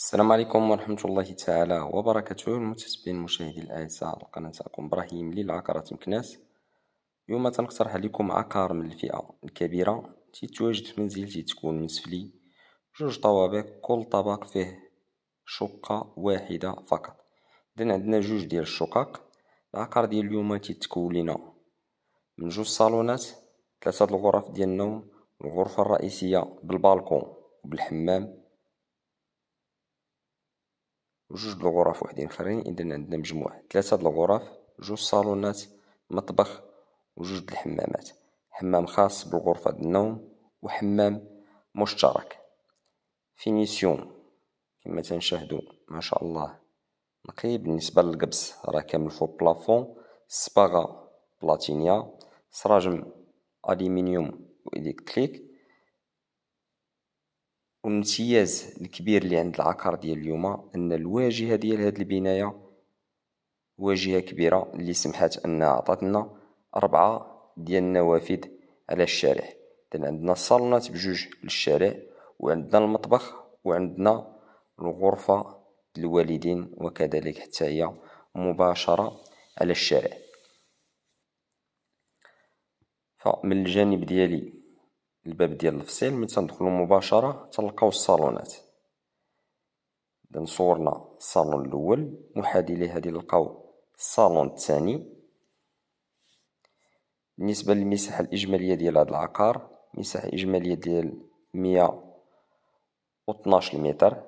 السلام عليكم ورحمة الله تعالى وبركاته المتتبعين المشاهدين الأعزاء لقناتكم براهيم للعقارات مكناس اليوم تنقترح عليكم عقار من الفئة الكبيرة تيتواجد في منزل تيتكون مسفلي جوج طوابق كل طبق فيه شقة واحدة فقط إذن عندنا جوج ديال الشقق العقار ديال اليوم تيتكون لنا من جوج صالونات ثلاثة الغرف ديال النوم الغرفة الرئيسية بالبالكون وبالحمام جوج د الغرف وحدين اخرين اذا عندنا مجموع ثلاثه د الغرف جوج صالونات مطبخ وجوج د الحمامات حمام خاص بالغرفه د النوم وحمام مشترك فينيسيون كما تنشاهدوا ما شاء الله نقي بالنسبه للقبس راه كامل فوق بلافون سباغا بلاتينيا سراجم الومنيوم والكتريك والامتياز الكبير اللي عند العقار ديال اليوم ان الواجهه ديال هذه البنايه واجهه كبيره اللي سمحت ان عطاتنا اربعه ديال النوافذ على الشارع إذن عندنا الصالونات بجوج للشارع وعندنا المطبخ وعندنا الغرفه للوالدين وكذلك حتى هي مباشره على الشارع فمن الجانب ديالي الباب ديال الفصيل من تندخلو مباشرة تلقاو الصالونات إذا صورنا الصالون الأول محادي ليه غادي نلقاو الصالون الثاني بالنسبة للمساحة الإجمالية ديال هاد العقار مساحة إجمالية ديال مية وطناش متر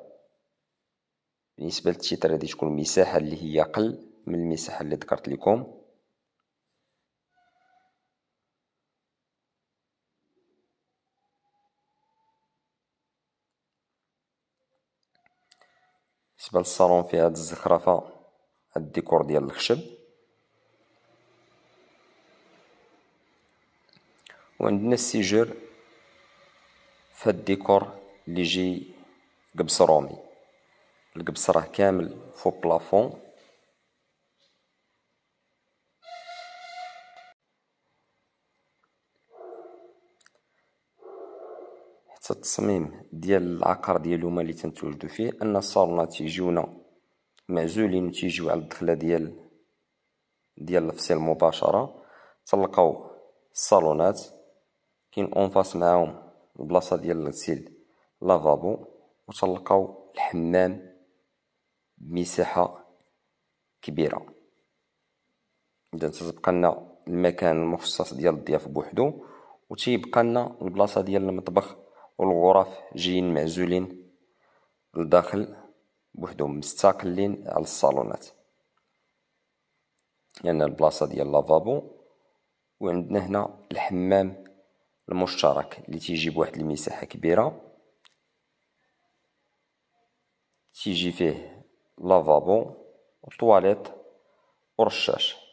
بالنسبة للتيتر غادي تكون مساحة اللي هي أقل من المساحة اللي ذكرت لكم بالنسبة للصالون فيها هاد الزخرفة هاد الديكور ديال الخشب وعندنا السجر فهاد الديكور اللي جي قبص رومي القبص راه كامل فوق بلافون التصميم ديال العقار ما اللي تنتوجدو فيه ان الصالونات تيجيونا معزولين تيجيو على الدخله ديال ديال الفصيل مباشره تلقاو الصالونات كاين اون فاس معاهم البلاصه ديال الغسيل لافابو وتلقاو الحمام بمساحه كبيره اذا تتبقى لنا المكان المخصص ديال الضياف بوحدو وتيبقى لنا البلاصه ديال المطبخ والغرف جايين معزولين لداخل بوحدهم مستقلين على الصالونات لان يعني البلاصه ديال لافابو وعندنا هنا الحمام المشترك اللي تيجي بواحد المساحه كبيره تيجي فيه لافابو وطواليت ورشاش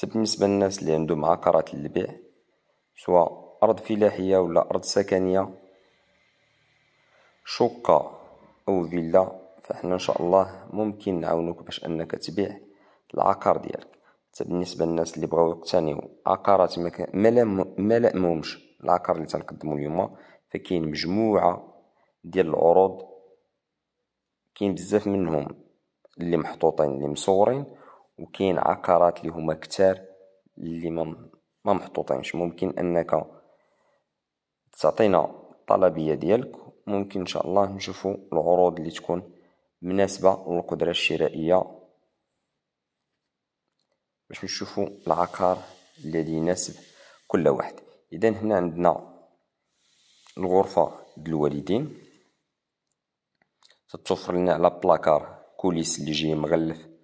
سب بالنسبة للناس اللي عندهم عقارات للبيع سواء أرض فلاحية ولا أرض سكنية شقة أو فيلا فإحنا إن شاء الله ممكن نعاونوك باش أنك تبيع العقار ديالك حتى بالنسبة للناس اللي بغاو يقتنيو عقارات ما لأمهمش العقار اللي تنقدمو اليوم فكاين مجموعة ديال العروض كاين بزاف منهم اللي محطوطين اللي مصورين وكاين عقارات اللي هما كتار اللي ما محطوطينش ممكن أنك تعطينا الطلبية ديالك ممكن إن شاء الله نشوفو العروض اللي تكون مناسبة للقدرة الشرائية باش نشوفو العقار الذي يناسب كل واحد إذا هنا عندنا الغرفة الوالدين تتوفر لنا على بلاكار كوليس اللي جاي مغلف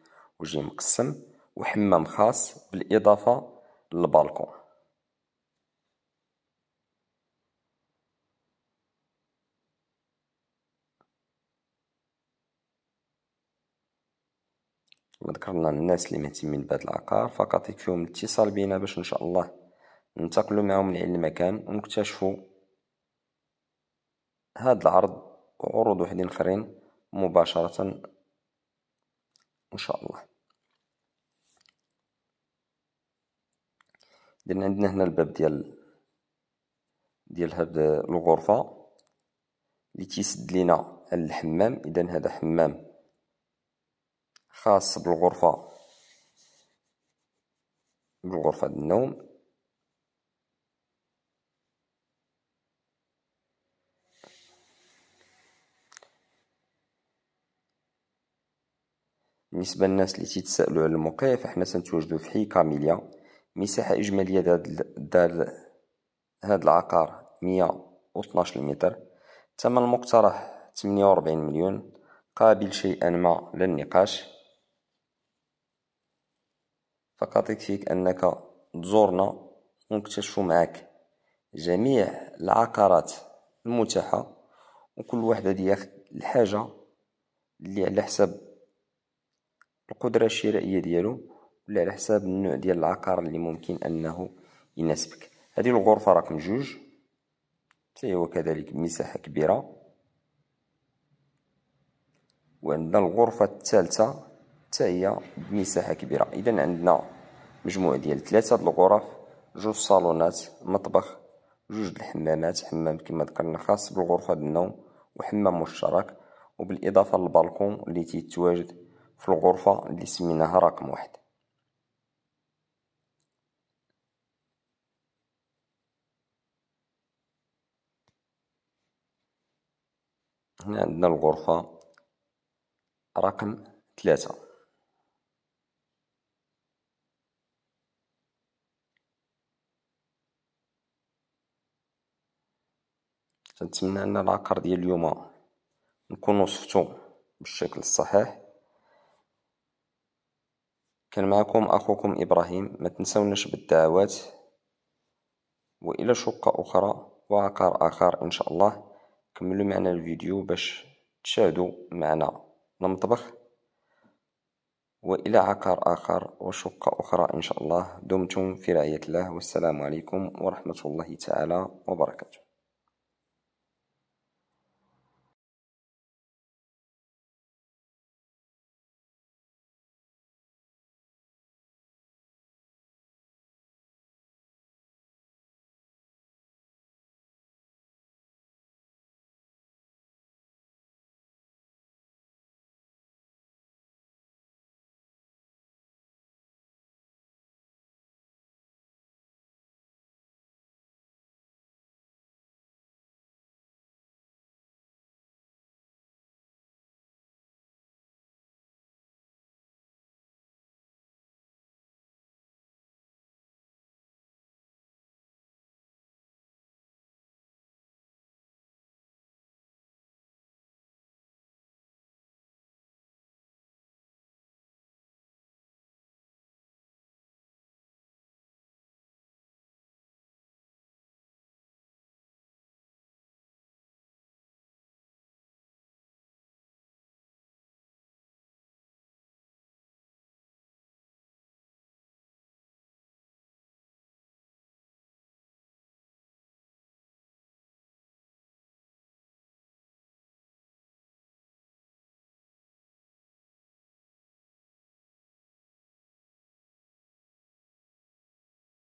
وجي مقسم وحمام خاص بالإضافة للبالكون ذكرنا الناس اللي مهتمين بهذا العقار فقط يكفيهم الاتصال بينا باش ان شاء الله ننتقلوا معهم لعين المكان ونكتشفوا هاد العرض وعروض وحدين اخرين مباشرة ان شاء الله لان عندنا هنا الباب ديال ديال هاد الغرفه اللي تيسد لينا على الحمام اذا هذا حمام خاص بالغرفه بالغرفه النوم بالنسبه للناس اللي تيتسألوا على الموقع فاحنا سنتواجدوا في حي كاميليا مساحة إجمالية دار هذا العقار مية وطناش متر ثمن المقترح تمنية وربعين مليون قابل شيئا ما للنقاش فقط يكفيك أنك تزورنا ونكتشف معك جميع العقارات المتاحة وكل وحدة ديال الحاجة اللي على حسب القدرة الشرائية ديالو ولا على حساب النوع ديال العقار اللي ممكن انه يناسبك هذه الغرفه رقم جوج حتى هو كذلك مساحه كبيره وعندنا الغرفه الثالثه حتى هي بمساحه كبيره اذا عندنا مجموعه ديال ثلاثه الغرف جوج صالونات مطبخ جوج الحمامات حمام كما ذكرنا خاص بالغرفه النوم وحمام مشترك وبالاضافه للبالكون اللي تيتواجد في الغرفه اللي سميناها رقم واحد هنا عندنا الغرفة رقم ثلاثة نتمنى ان العقار ديال اليوم نكون وصفتو بالشكل الصحيح كان معكم اخوكم ابراهيم ما تنسوناش بالدعوات والى شقه اخرى وعقار اخر ان شاء الله كملوا معنا الفيديو باش تشاهدوا معنا المطبخ وإلى عقار آخر وشقة أخرى إن شاء الله دمتم في رعاية الله والسلام عليكم ورحمة الله تعالى وبركاته